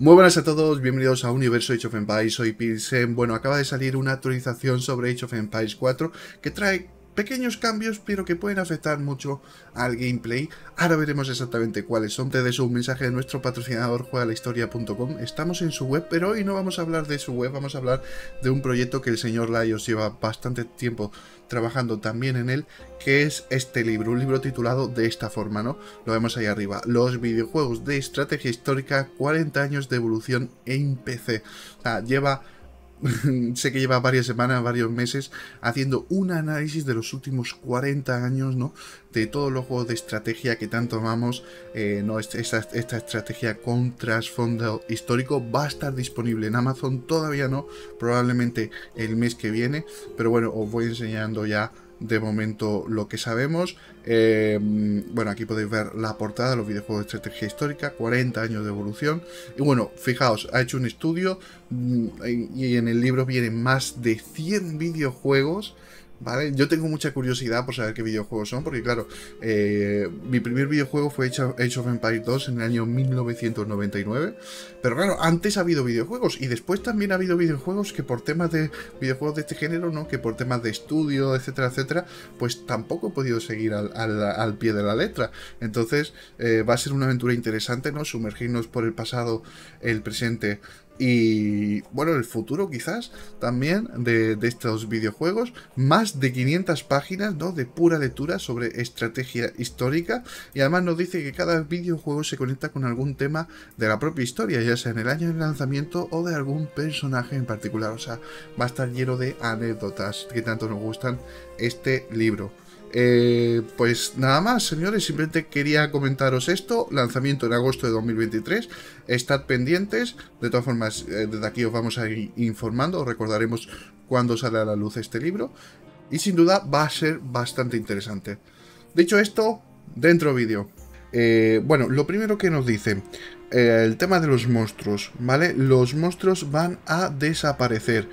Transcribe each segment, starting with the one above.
Muy buenas a todos, bienvenidos a Universo Age of Empires, soy Pilsen. Bueno, acaba de salir una actualización sobre Age of Empires 4 que trae pequeños cambios, pero que pueden afectar mucho al gameplay. Ahora veremos exactamente cuáles son. Te dejo un mensaje de nuestro patrocinador juegalahistoria.com. Estamos en su web, pero hoy no vamos a hablar de su web, vamos a hablar de un proyecto que el señor Laios lleva bastante tiempo trabajando también en él, que es este libro, un libro titulado de esta forma, ¿no? Lo vemos ahí arriba, los videojuegos de estrategia histórica, 40 años de evolución en PC. O sea, lleva sé que lleva varias semanas, varios meses, haciendo un análisis de los últimos 40 años, ¿no? De todos los juegos de estrategia que tanto amamos, eh, ¿no? Este, esta, esta, estrategia con trasfondo histórico va a estar disponible en Amazon, todavía no, probablemente el mes que viene, pero bueno, os voy enseñando ya de momento lo que sabemos. Eh, bueno, aquí podéis ver la portada de los videojuegos de estrategia histórica, 40 años de evolución. Y bueno, fijaos, ha hecho un estudio mm, y en el libro vienen más de 100 videojuegos yo tengo mucha curiosidad por saber qué videojuegos son, porque claro, eh, mi primer videojuego fue Age of Empires 2 en el año 1999, pero claro, antes ha habido videojuegos y después también ha habido videojuegos que por temas de videojuegos de este género, ¿no? Que por temas de estudio, etcétera, etcétera, pues tampoco he podido seguir al, pie de la letra. Entonces, eh, va a ser una aventura interesante, ¿no? Sumergirnos por el pasado, el presente y bueno, el futuro quizás también de, estos videojuegos. Más de 500 páginas ¿no? de pura lectura sobre estrategia histórica y además nos dice que cada videojuego se conecta con algún tema de la propia historia, ya sea en el año de lanzamiento o de algún personaje en particular. O sea, va a estar lleno de anécdotas que tanto nos gustan este libro. Eh, pues nada más, señores, simplemente quería comentaros esto. Lanzamiento en agosto de 2023. Estad pendientes. De todas formas, eh, desde aquí os vamos a ir informando. Os recordaremos cuándo sale a la luz este libro. Y sin duda va a ser bastante interesante. Dicho esto, dentro vídeo. Eh, bueno, lo primero que nos dice el tema de los monstruos, ¿vale? Los monstruos van a desaparecer.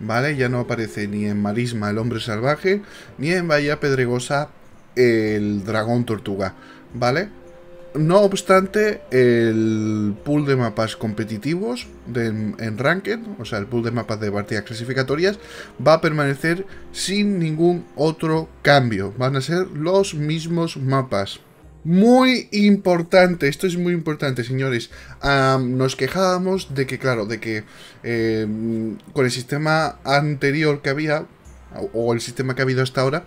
¿vale? Ya no aparece ni en Marisma el hombre salvaje, ni en Bahía Pedregosa el dragón tortuga, ¿vale? No obstante, el pool de mapas competitivos en Ranked, o sea, el pool de mapas de partidas clasificatorias, va a permanecer sin ningún otro cambio. Van a ser los mismos mapas, muy importante, esto es muy importante, señores. nos quejábamos de que, claro, de que em, con el sistema anterior que había, o el sistema que ha habido hasta ahora,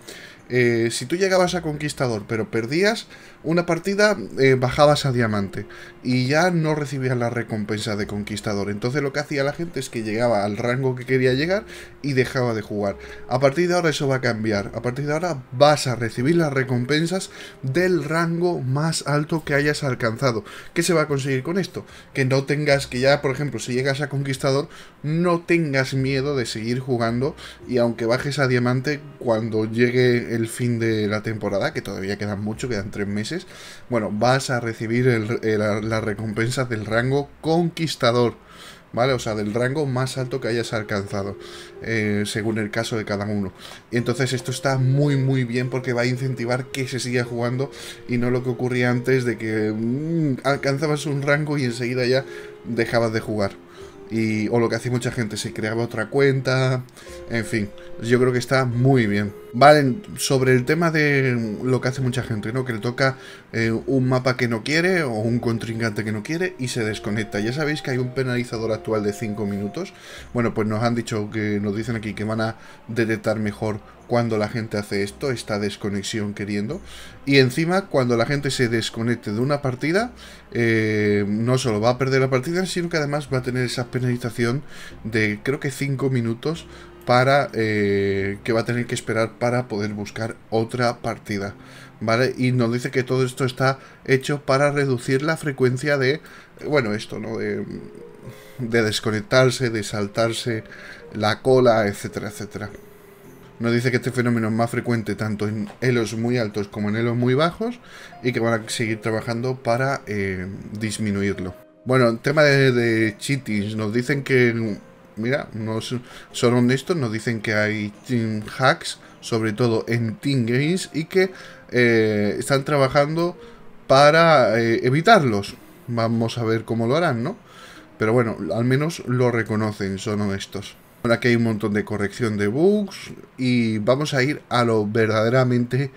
eh, si tú llegabas a conquistador pero perdías una partida, eh, bajabas a diamante y ya no recibías la recompensa de conquistador. Entonces lo que hacía la gente es que llegaba al rango que quería llegar y dejaba de jugar. A partir de ahora eso va a cambiar. A partir de ahora vas a recibir las recompensas del rango más alto que hayas alcanzado. ¿Qué se va a conseguir con esto? Que no tengas que ya, por ejemplo, si llegas a conquistador, no tengas miedo de seguir jugando y aunque bajes a diamante cuando llegue el fin de la temporada, que todavía quedan mucho, quedan tres meses, bueno, vas a recibir la recompensa del rango conquistador. ¿vale? O sea, del rango más alto que hayas alcanzado, eh, según el caso de cada uno. Y entonces esto está muy, muy bien porque va a incentivar que se siga jugando y no lo que ocurría antes de que mm, alcanzabas un rango y enseguida ya dejabas de jugar. Y, o lo que hace mucha gente, se creaba otra cuenta, en fin, yo creo que está muy bien. Vale, sobre el tema de lo que hace mucha gente, ¿no? Que le toca eh, un mapa que no quiere o un contrincante que no quiere y se desconecta. Ya sabéis que hay un penalizador actual de 5 minutos. Bueno, pues nos han dicho que nos dicen aquí que van a detectar mejor cuando la gente hace esto, esta desconexión queriendo. Y encima, cuando la gente se desconecte de una partida, eh, no solo va a perder la partida, sino que además va a tener esa penalización de creo que 5 minutos para eh, que va a tener que esperar para poder buscar otra partida. ¿Vale? Y nos dice que todo esto está hecho para reducir la frecuencia de. Bueno, esto, ¿no? De, de desconectarse, de saltarse la cola, etcétera, etcétera. Nos dice que este fenómeno es más frecuente tanto en helos muy altos como en helos muy bajos y que van a seguir trabajando para eh, disminuirlo. Bueno, el tema de, cheatings, nos dicen que, mira, no son honestos, nos dicen que hay mm, hacks, sobre todo en Team Games, y que eh, están trabajando para eh, evitarlos. Vamos a ver cómo lo harán, ¿no? Pero bueno, al menos lo reconocen, son honestos. Ahora que hay un montón de corrección de bugs y vamos a ir a lo verdaderamente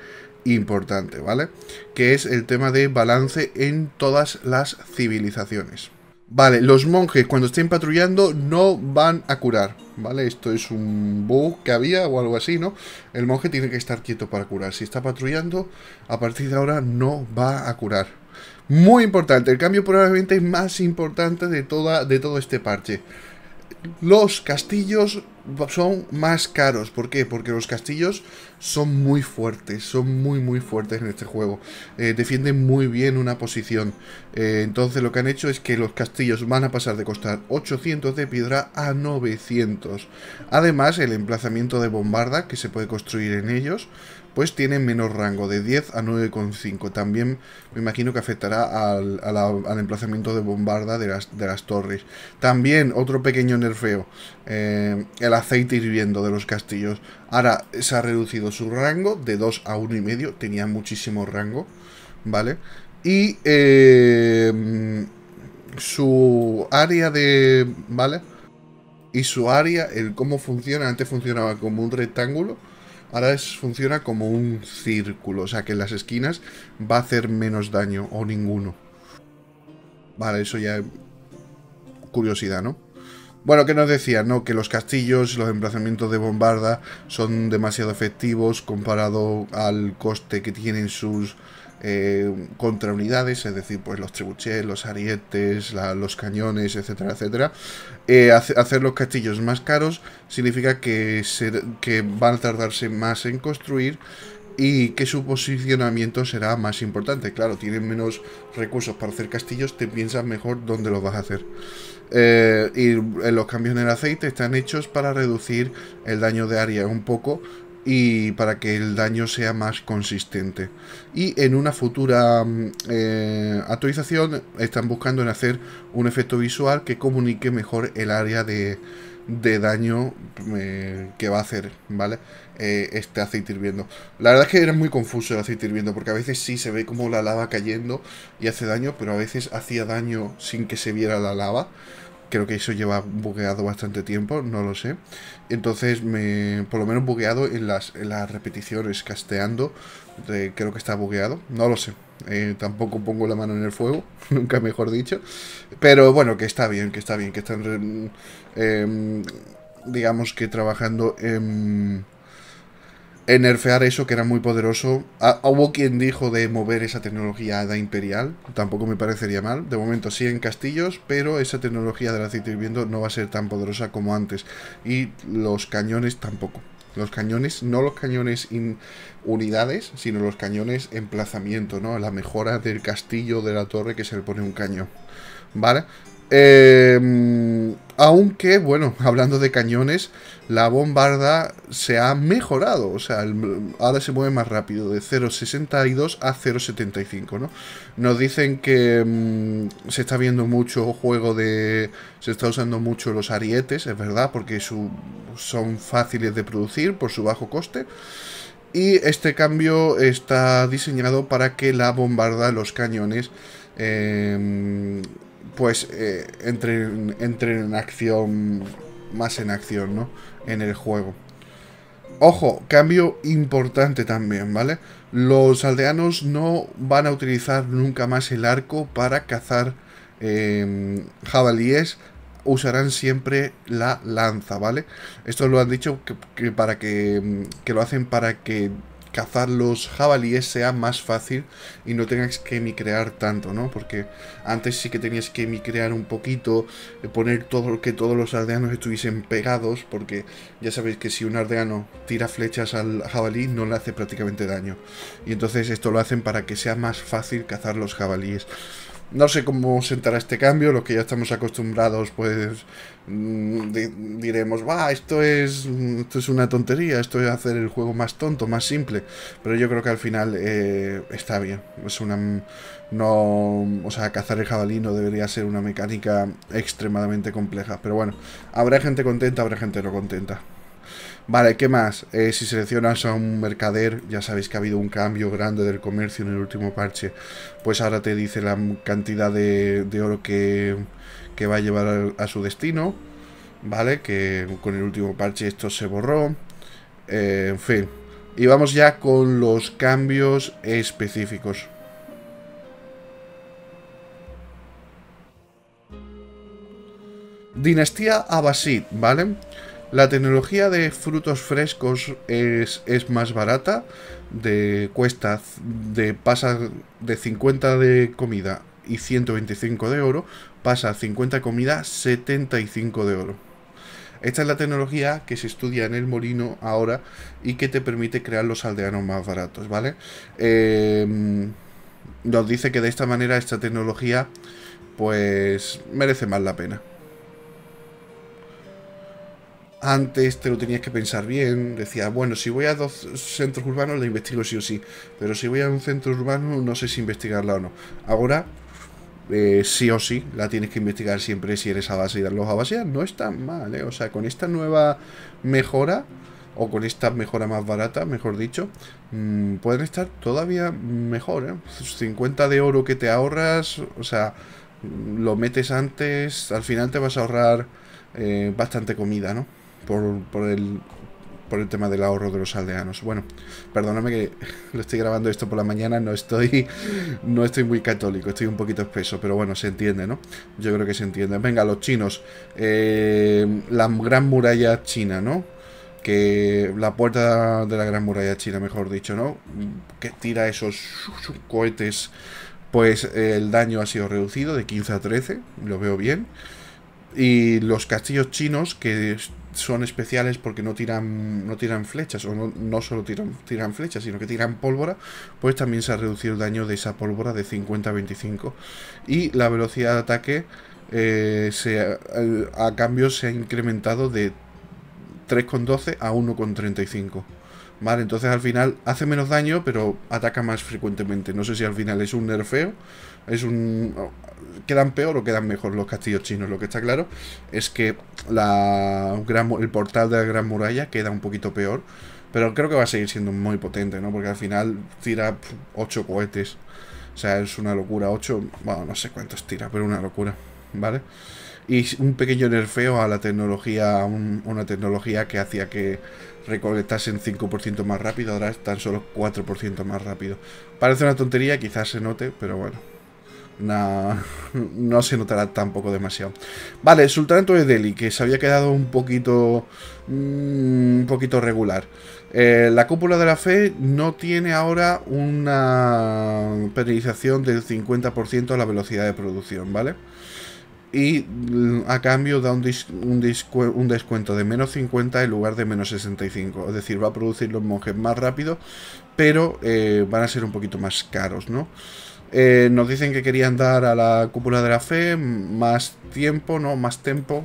importante, ¿vale? Que es el tema de balance en todas las civilizaciones. Vale, los monjes cuando estén patrullando no van a curar, ¿vale? Esto es un bug que había o algo así, ¿no? El monje tiene que estar quieto para curar. Si está patrullando, a partir de ahora no va a curar. Muy importante, el cambio probablemente más importante de, toda, de todo este parche. Los castillos son más caros. ¿Por qué? Porque los castillos son muy fuertes, son muy muy fuertes en este juego. Eh, defienden muy bien una posición. Eh, entonces lo que han hecho es que los castillos van a pasar de costar 800 de piedra a 900. Además el emplazamiento de bombarda que se puede construir en ellos pues tiene menos rango, de 10 a 9,5. También me imagino que afectará al, emplazamiento de bombarda de las, torres. También otro pequeño nerfeo, eh, el aceite hirviendo de los castillos. Ahora se ha reducido su rango de 2 a 1,5, tenía muchísimo rango, ¿vale? Y eh, su área de... ¿vale? Y su área, el cómo funciona, antes funcionaba como un rectángulo Ahora es, funciona como un círculo, o sea que en las esquinas va a hacer menos daño o ninguno. Vale, eso ya... Curiosidad, ¿no? Bueno, ¿qué nos decía, ¿no? Que los castillos los emplazamientos de bombarda son demasiado efectivos comparado al coste que tienen sus eh, ...contra unidades, es decir, pues los tribuches, los arietes, los cañones, etcétera, etcétera. Eh, hacer los castillos más caros significa que, se, van a tardarse más en construir y que su posicionamiento será más importante. Claro, tienen menos recursos para hacer castillos, te piensas mejor dónde los vas a hacer. Eh, y los cambios en el aceite están hechos para reducir el daño de área un poco y para que el daño sea más consistente. Y en una futura mm, eh, actualización están buscando en hacer un efecto visual que comunique mejor el área de, daño mm, eh, que va a hacer, ¿vale? Eh, este aceite hirviendo. La verdad es que era muy confuso el aceite hirviendo, porque a veces sí se ve como la lava cayendo y hace daño, pero a veces hacía daño sin que se viera la lava. Creo que eso lleva bugueado bastante tiempo, no lo sé. Entonces, me, por lo menos bugueado en las, repeticiones, casteando, creo que está bugueado, no lo sé. Eh, tampoco pongo la mano en el fuego, nunca mejor dicho. Pero bueno, que está bien, que está bien, que están, eh, digamos que trabajando en en eso que era muy poderoso. Ah, hubo quien dijo de mover esa tecnología a la Imperial, tampoco me parecería mal. De momento sí en castillos, pero esa tecnología del aceite hirviendo no va a ser tan poderosa como antes. Y los cañones tampoco. Los cañones, no los cañones en unidades, sino los cañones emplazamiento, ¿no? La mejora del castillo de la torre que se le pone un cañón. ¿Vale? Em, aunque, bueno, hablando de cañones, la bombarda se ha mejorado. O sea, ahora se mueve más rápido, de 0.62 a 0.75, ¿no? Nos dicen que em, se está viendo mucho juego de... Se está usando mucho los arietes, es verdad, porque son fáciles de producir por su bajo coste. Y este cambio está diseñado para que la bombarda, los cañones... Em, pues eh, entre, en acción, más en acción, ¿no? En el juego. Ojo, cambio importante también, ¿vale? Los aldeanos no van a utilizar nunca más el arco para cazar em, jabalíes, usarán siempre la lanza, ¿vale? Esto lo han dicho que para que, em, que lo hacen para que cazar los jabalíes sea más fácil y no tengas que micrear tanto, ¿no? Porque antes sí que tenías que micrear un poquito, eh, poner todo que todos los aldeanos estuviesen pegados, porque ya sabéis que si un aldeano tira flechas al jabalí no le hace prácticamente daño. Y entonces esto lo hacen para que sea más fácil cazar los jabalíes. No sé cómo sentará este cambio, los que ya estamos acostumbrados, pues mm, diremos, va, esto es, esto es una tontería, esto es hacer el juego más tonto, más simple. Pero yo creo que al final eh, está bien. Es una. No. O sea, cazar el jabalí no debería ser una mecánica extremadamente compleja. Pero bueno, habrá gente contenta, habrá gente no contenta. Vale, ¿qué más? Eh, si seleccionas a un mercader, ya sabéis que ha habido un cambio grande del comercio en el último parche. Pues ahora te dice la cantidad de, oro que, va a llevar a, su destino. Vale, que con el último parche esto se borró. Eh, en fin. Y vamos ya con los cambios específicos. Dinastía Abbasid, ¿vale? La tecnología de frutos frescos es, más barata, de cuesta de pasar de 50 de comida y 125 de oro, pasa 50 de comida, 75 de oro. Esta es la tecnología que se estudia en el molino ahora y que te permite crear los aldeanos más baratos, ¿vale? Em, nos dice que de esta manera esta tecnología pues merece más la pena. Antes te lo tenías que pensar bien, decías, bueno, si voy a dos centros urbanos la investigo sí o sí, pero si voy a un centro urbano no sé si investigarla o no. Ahora, eh, sí o sí, la tienes que investigar siempre si eres a base y los a base. No está mal, ¿eh? O sea, con esta nueva mejora, o con esta mejora más barata, mejor dicho, mm, pueden estar todavía mejor, ¿eh? 50 de oro que te ahorras, o sea, mm, lo metes antes, al final te vas a ahorrar eh, bastante comida, ¿no? por, el, tema del ahorro de los aldeanos. Bueno, perdóname que lo estoy grabando esto por la mañana, no estoy, no estoy muy católico, estoy un poquito espeso, pero bueno, se entiende, ¿no? Yo creo que se entiende. Venga, los chinos, eh, la gran muralla china, ¿no? que la puerta de la Gran Muralla China, mejor dicho, ¿no? Que tira esos cohetes, pues el daño ha sido reducido de 15 a 13, lo veo bien. Y los castillos chinos que son especiales porque no tiran, no tiran flechas, o no, solo tiran, tiran flechas, sino que tiran pólvora, pues también se ha reducido el daño de esa pólvora de 50 a 25. Y la velocidad de ataque eh, se, a cambio se ha incrementado de 3,12 a 1,35. Vale, entonces al final hace menos daño, pero ataca más frecuentemente. No sé si al final es un nerfeo, es un... quedan peor o quedan mejor los castillos chinos. Lo que está claro es que la el portal de la Gran Muralla queda un poquito peor, pero creo que va a seguir siendo muy potente, ¿no? Porque al final tira 8 cohetes. O sea, es una locura. 8, bueno, no sé cuántos tira, pero una locura, ¿vale? Y un pequeño nerfeo a la tecnología, una tecnología que hacía que en 5% más rápido, ahora están solo 4% más rápido. Parece una tontería, quizás se note, pero bueno. No, se notará tampoco demasiado. Vale, el Sultanato de Delhi, que se había quedado un poquito. Mm, un poquito regular. Eh, la cúpula de la fe no tiene ahora una penalización del 50% a la velocidad de producción, ¿vale? vale y mm, a cambio da un, un, descuento de menos 50 en lugar de menos 65. Es decir, va a producir los monjes más rápido, pero eh, van a ser un poquito más caros, ¿no? Eh, nos dicen que querían dar a la cúpula de la fe más tiempo, ¿no? Más tiempo.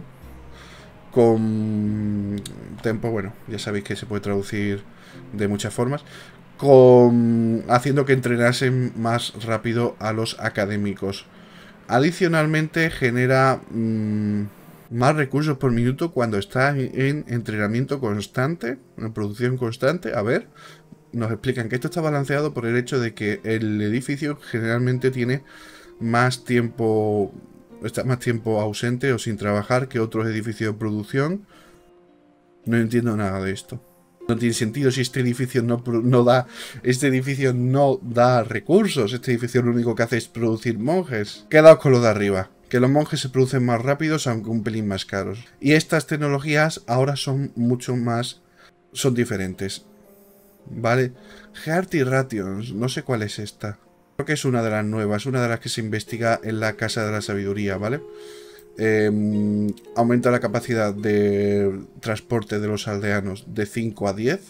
Con tiempo bueno, ya sabéis que se puede traducir de muchas formas. Con, haciendo que entrenasen más rápido a los académicos. Adicionalmente genera mm, más recursos por minuto cuando está en entrenamiento constante, en producción constante. A ver, nos explican que esto está balanceado por el hecho de que el edificio generalmente tiene más tiempo está más tiempo ausente o sin trabajar que otros edificios de producción. No entiendo nada de esto no tiene sentido si este edificio no, no da este edificio no da recursos, este edificio lo único que hace es producir monjes. Quedaos con lo de arriba que los monjes se producen más rápidos aunque un pelín más caros. Y estas tecnologías ahora son mucho más... son diferentes. ¿Vale? hearty y Rations, no sé cuál es esta. Creo que es una de las nuevas, una de las que se investiga en la Casa de la Sabiduría, ¿vale? vale Em, aumenta la capacidad de transporte de los aldeanos de 5 a 10.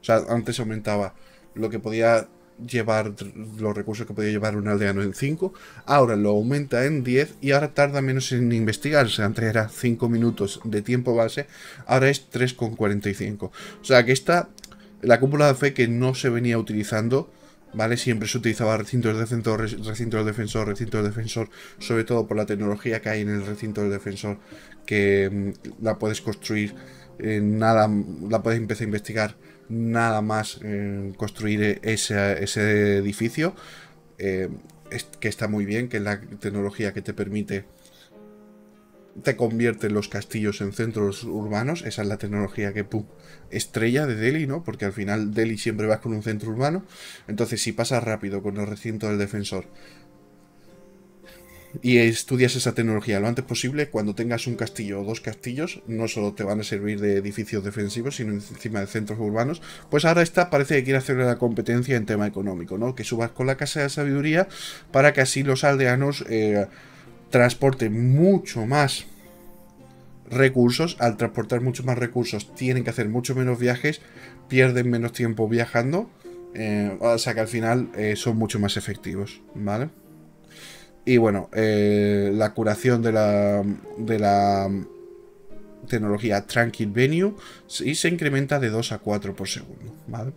O sea, antes aumentaba lo que podía llevar, los recursos que podía llevar un aldeano en 5. Ahora lo aumenta en 10 y ahora tarda menos en investigarse. Antes era 5 minutos de tiempo base, ahora es 3,45. O sea que esta, la cúpula de fe que no se venía utilizando, ¿vale? Siempre se utilizaba recinto del defensor, recinto del defensor, recinto del defensor, sobre todo por la tecnología que hay en el recinto del defensor, que mm, la puedes construir, eh, nada, la puedes empezar a investigar, nada más eh, construir e-, ese, edificio, eh, que está muy bien, que es la tecnología que te permite te convierte los castillos en centros urbanos. Esa es la tecnología que estrella de Delhi, ¿no? Porque al final Delhi siempre vas con un centro urbano. Entonces, si pasas rápido con el recinto del defensor y estudias esa tecnología lo antes posible, cuando tengas un castillo o dos castillos, no solo te van a servir de edificios defensivos, sino encima de centros urbanos, pues ahora esta parece que quiere hacer la competencia en tema económico, ¿no? Que subas con la casa de sabiduría para que así los aldeanos eh, transporte mucho más recursos, al transportar mucho más recursos tienen que hacer mucho menos viajes, pierden menos tiempo viajando, eh, o sea que al final eh, son mucho más efectivos, ¿vale? Y bueno, eh, la curación de la, de la tecnología Tranquil Venue y se incrementa de 2 a 4 por segundo, ¿vale?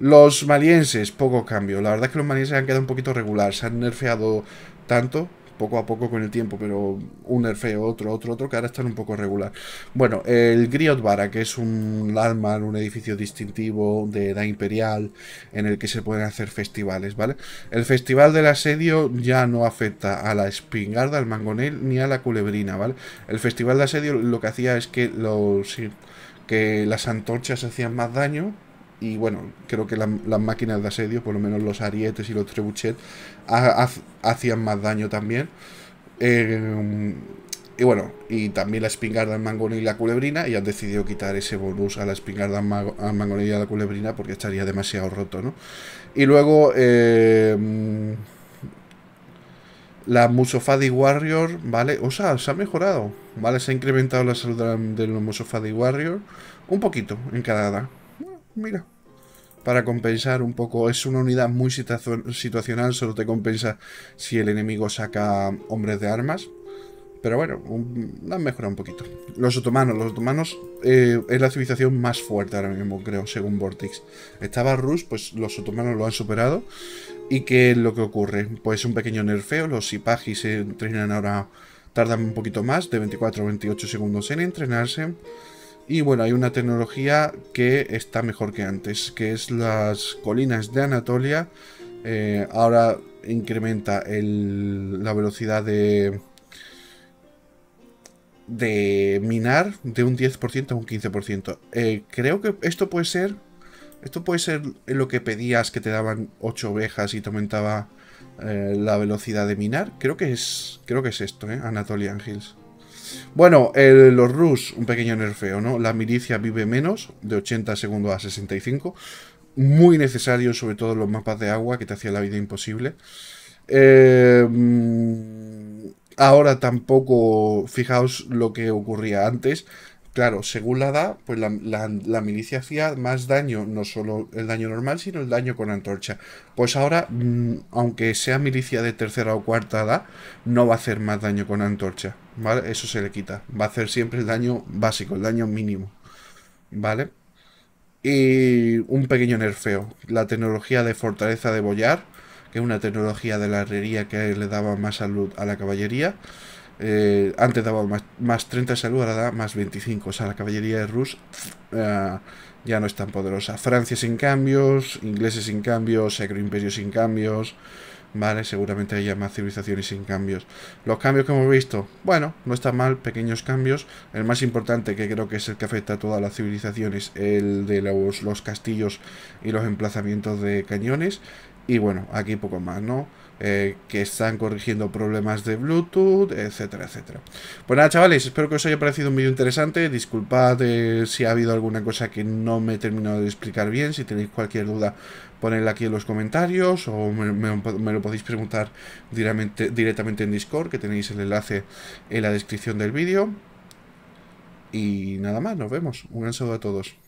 Los malienses, poco cambio. La verdad es que los malienses han quedado un poquito regular. Se han nerfeado tanto poco a poco con el tiempo, pero un nerfeo, otro, otro, otro, que ahora están un poco regular. Bueno, el Griot que es un alma un edificio distintivo de edad imperial, en el que se pueden hacer festivales, ¿vale? El festival del asedio ya no afecta a la espingarda, al mangonel, ni a la culebrina, ¿vale? El festival del asedio lo que hacía es que los... que las antorchas hacían más daño, y bueno, creo que las máquinas de asedio, por lo menos los arietes y los trebuchet, hacían más daño también. Eh, y bueno, y también la espingarda mangone y la culebrina, y han decidido quitar ese bonus a la espingarda mangone y a la culebrina porque estaría demasiado roto, ¿no? Y luego... Eh, mm, la Musofadi Warrior, ¿vale? O sea, se ha mejorado, ¿vale? Se ha incrementado la salud de los Musofadi Warrior un poquito en cada edad mira. Para compensar un poco, es una unidad muy situacional, solo te compensa si el enemigo saca hombres de armas. Pero bueno, la han mejorado un poquito. Los otomanos, los otomanos eh, es la civilización más fuerte ahora mismo, creo, según Vortex. Estaba Rus, pues los otomanos lo han superado. ¿Y qué es lo que ocurre? Pues un pequeño nerfeo, los Sipagis se entrenan ahora, tardan un poquito más, de 24 a 28 segundos en entrenarse. Y bueno, hay una tecnología que está mejor que antes, que es las colinas de Anatolia. Eh, ahora incrementa la velocidad de, de minar de un 10% a un 15%. Eh, creo que esto puede ser... Esto puede ser lo que pedías que te daban 8 ovejas y te aumentaba eh, la velocidad de minar. Creo que es, creo que es esto, ¿eh? Anatolian Hills. Bueno, los Rus, un pequeño nerfeo, ¿no? La milicia vive menos, de 80 segundos a 65. Muy necesario, sobre todo los mapas de agua, que te hacía la vida imposible. Eh, mm, ahora tampoco, fijaos lo que ocurría antes. Claro, según la edad, pues la, milicia hacía más daño, no solo el daño normal, sino el daño con antorcha. Pues ahora, mm, aunque sea milicia de tercera o cuarta edad, no va a hacer más daño con antorcha, ¿vale? Eso se le quita. Va a hacer siempre el daño básico, el daño mínimo, ¿vale? Y un pequeño nerfeo. La tecnología de fortaleza de Boyar, que es una tecnología de la herrería que le daba más salud a la caballería eh, antes daba más, 30 de ahora da más 25. O sea, la caballería de Rus eh, ya no es tan poderosa. Francia sin cambios, ingleses sin cambios, Sacro Imperio sin cambios. Vale, seguramente haya más civilizaciones sin cambios. Los cambios que hemos visto, bueno, no está mal, pequeños cambios. El más importante, que creo que es el que afecta a todas las civilizaciones, el de los, los castillos y los emplazamientos de cañones. Y bueno, aquí poco más, ¿no? Eh, que están corrigiendo problemas de Bluetooth, etcétera, etcétera. Pues nada, chavales, espero que os haya parecido un vídeo interesante. Disculpad eh, si ha habido alguna cosa que no me he terminado de explicar bien. Si tenéis cualquier duda, ponedla aquí en los comentarios o me, lo podéis preguntar directamente, directamente en Discord, que tenéis el enlace en la descripción del vídeo. Y nada más, nos vemos. Un saludo a todos.